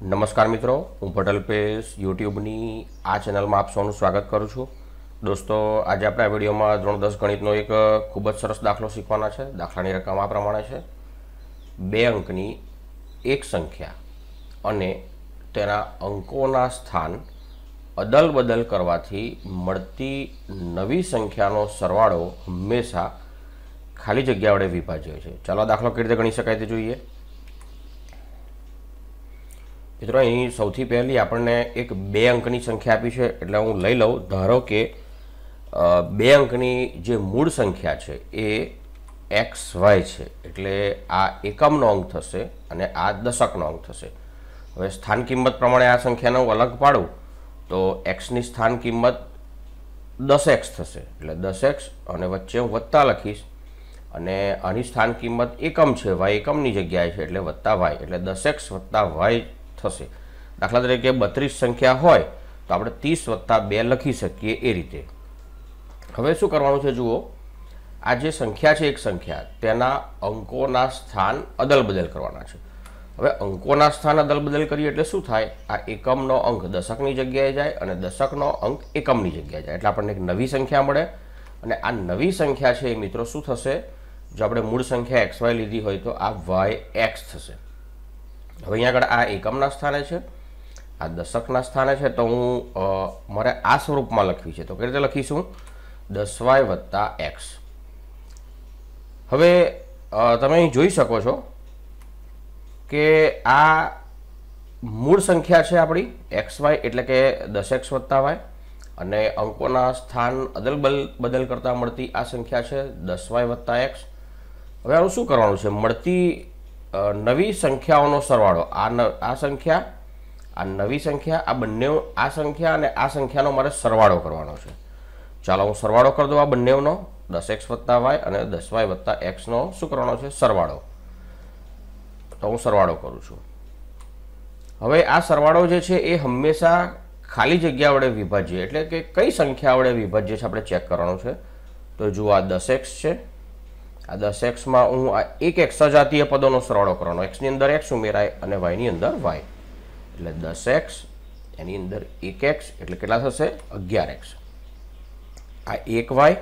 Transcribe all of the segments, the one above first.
નમસ્કાર મિત્રો હું ભટલ પેશ યુટ્યુબની આ ચેનલમાં આપ સૌનું સ્વાગત કરું છું દોસ્તો આજે આપણે આ વિડીયોમાં ધોરણ દસ ગણિતનો એક ખૂબ જ સરસ દાખલો શીખવાના છે દાખલાની રકમ આ પ્રમાણે છે બે અંકની એક સંખ્યા અને તેના અંકોના સ્થાન અદલ બદલ કરવાથી મળતી નવી સંખ્યાનો સરવાળો હંમેશા ખાલી જગ્યા વડે વિભાજ્ય છે ચાલો દાખલો કેવી રીતે ગણી શકાય તે જોઈએ મિત્રો અહીં સૌથી પહેલી આપણને એક બે અંકની સંખ્યા આપી છે એટલે હું લઈ લઉં ધારો કે બે અંકની જે મૂળ સંખ્યા છે એ એક્સ વાય છે એટલે આ એકમનો અંક થશે અને આ દશકનો અંક થશે હવે સ્થાન કિંમત પ્રમાણે આ સંખ્યાને હું અલગ પાડું તો એક્સની સ્થાન કિંમત દસ એક્સ થશે એટલે દસ એક્સ અને વચ્ચે હું વત્તા લખીશ અને આની સ્થાન કિંમત એકમ છે વાય એકમની જગ્યાએ છે એટલે વત્તા વાય એટલે દસ એક્સ વત્તા વાય થશે દાખલા તરીકે બત્રીસ સંખ્યા હોય તો આપણે ત્રીસ વત્તા બે લખી શકીએ એ રીતે હવે શું કરવાનું છે જુઓ આ જે સંખ્યા છે એક સંખ્યા તેના અંકોના સ્થાન અદલબદલ કરવાના છે હવે અંકોના સ્થાન અદલબદલ કરીએ એટલે શું થાય આ એકમનો અંક દશકની જગ્યાએ જાય અને દશકનો અંક એકમની જગ્યાએ જાય એટલે આપણને એક નવી સંખ્યા મળે અને આ નવી સંખ્યા છે એ મિત્રો શું થશે જો આપણે મૂળ સંખ્યા એક્સ વાય લીધી હોય તો આ વાય એક્સ થશે હવે અહીંયા આગળ આ એકમના સ્થાને છે આ દશકના સ્થાને છે તો હું મારે આ સ્વરૂપમાં લખવી છે તો કઈ રીતે લખીશું દસ વાય વત્તા એક્સ હવે તમે અહીં જોઈ શકો છો કે આ મૂળ સંખ્યા છે આપણી એક્સ વાય એટલે કે દસ એક્સ વત્તા વાય અને અંકોના સ્થાન અદલ બદલ કરતાં મળતી આ સંખ્યા છે દસ વાય વત્તા એક્સ હવે આનું શું કરવાનું છે મળતી નવી સંખ્યાઓનો સરવાળો આ આ સંખ્યા આ નવી સંખ્યા આ બંને આ સંખ્યા અને આ સંખ્યાનો મારે સરવાળો કરવાનો છે ચાલો હું સરવાળો કરી દઉં આ બંનેનો દસ એક્સ વત્તા વાય અને દસ વાય વત્તા એક્સનો શું કરવાનો છે સરવાળો તો હું સરવાળો કરું છું હવે આ સરવાળો જે છે એ હંમેશા ખાલી જગ્યા વડે વિભાજ્ય એટલે કે કઈ સંખ્યા વડે વિભાજ્ય છે આપણે ચેક કરવાનું છે તો જુઓ આ દસ એક્સ છે આ દસ એક્સમાં હું આ એક એક સજાતીય પદોનો સરવાળો કરવાનો એક્સની અંદર એક્સ ઉમેરાય અને વાયની અંદર વાય એટલે દસ એક્સ એની અંદર એક એક્સ એટલે કેટલા થશે અગિયાર એક્સ આ એક વાય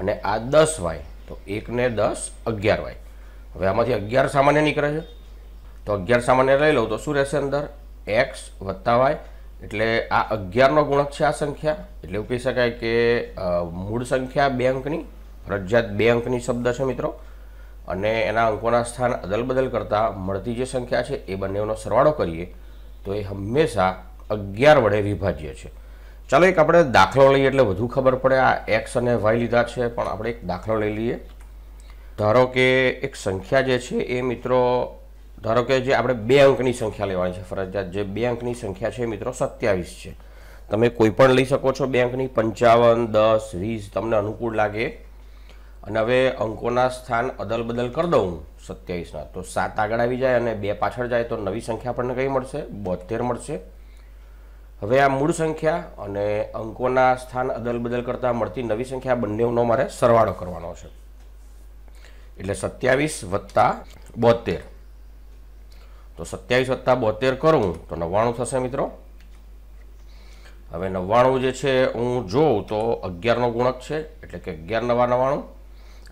અને આ દસ વાય તો એકને દસ અગિયાર વાય હવે આમાંથી અગિયાર સામાન્ય નીકળે છે તો અગિયાર સામાન્ય લઈ લઉં તો શું રહેશે અંદર એક્સ વત્તા વાય એટલે આ અગિયારનો ગુણક છે આ સંખ્યા એટલે એવું કહી શકાય કે મૂળ સંખ્યા બે અંકની ફરજિયાત બે અંકની શબ્દ છે મિત્રો અને એના અંકોના સ્થાન અદલબદલ કરતાં મળતી જે સંખ્યા છે એ બંનેનો સરવાળો કરીએ તો એ હંમેશા અગિયાર વડે વિભાજ્ય છે ચાલો એક આપણે દાખલો લઈએ એટલે વધુ ખબર પડે આ એક્સ અને વાય લીધા છે પણ આપણે એક દાખલો લઈ લઈએ ધારો કે એક સંખ્યા જે છે એ મિત્રો ધારો કે જે આપણે બે અંકની સંખ્યા લેવાની છે ફરજિયાત જે બે અંકની સંખ્યા છે મિત્રો સત્યાવીસ છે તમે કોઈ પણ લઈ શકો છો બે અંકની પંચાવન દસ વીસ તમને અનુકૂળ લાગે અને હવે અંકોના સ્થાન અદલ બદલ કરી દઉં હું સત્યાવીસના તો સાત આગળ આવી જાય અને બે પાછળ જાય તો નવી સંખ્યા આપણને કઈ મળશે બોતેર મળશે હવે આ મૂળ સંખ્યા અને અંકોના સ્થાન અદલ બદલ કરતાં મળતી નવી સંખ્યા બંનેનો મારે સરવાળો કરવાનો છે એટલે સત્યાવીસ વત્તા બોતેર તો સત્યાવીસ વત્તા બોતેર કરું તો નવ્વાણું થશે મિત્રો હવે નવ્વાણું જે છે હું જોઉં તો અગિયારનો ગુણક છે એટલે કે અગિયાર નવા નવ્વાણું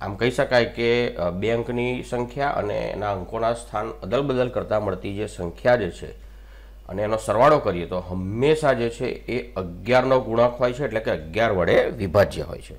આમ કહી શકાય કે બેંકની સંખ્યા અને એના અંકોના સ્થાન અદલબદલ કરતાં મળતી જે સંખ્યા જે છે અને એનો સરવાળો કરીએ તો હંમેશા જે છે એ અગિયારનો ગુણાંક હોય છે એટલે કે અગિયાર વડે વિભાજ્ય હોય છે